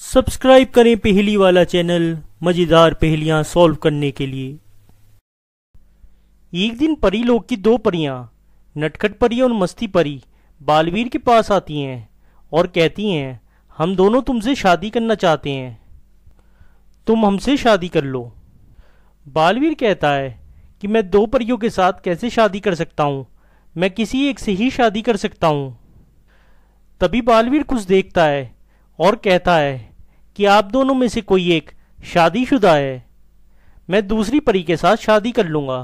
Subscribe करें पहली वाला चैनल मजेदार पहेलियां सॉल्व करने के लिए एक दिन परी लोग की दो परियां नटखट परी और मस्ती परी बालवीर के पास आती हैं और कहती हैं हम दोनों तुमसे शादी करना चाहते हैं तुम हमसे शादी कर लो बालवीर कहता है कि मैं दो परियों के साथ कैसे शादी कर सकता हूँ मैं किसी एक से ही शादी कर सकता हूँ तभी बालवीर कुछ देखता है और कहता है कि आप दोनों में से कोई एक शादीशुदा है मैं दूसरी परी के साथ शादी कर लूँगा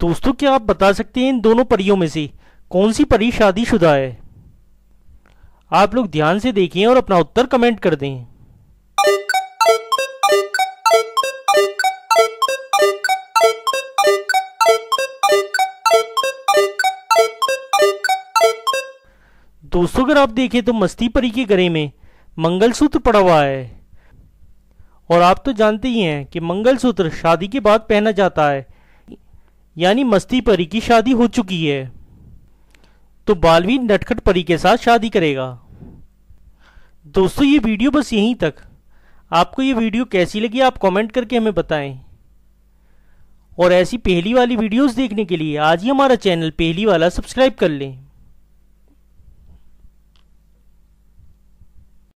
दोस्तों क्या आप बता सकते हैं इन दोनों परियों में से कौन सी परी शादीशुदा है आप लोग ध्यान से देखें और अपना उत्तर कमेंट कर दें Thank you. दोस्तों अगर आप देखें तो मस्ती परी के गले में मंगलसूत्र पड़ा हुआ है और आप तो जानते ही हैं कि मंगलसूत्र शादी के बाद पहना जाता है यानी मस्ती परी की शादी हो चुकी है तो बालवी नटखट परी के साथ शादी करेगा दोस्तों ये वीडियो बस यहीं तक आपको ये वीडियो कैसी लगी आप कमेंट करके हमें बताएं और ऐसी पहली वाली वीडियोस देखने के लिए आज ही हमारा चैनल पहली वाला सब्सक्राइब कर लें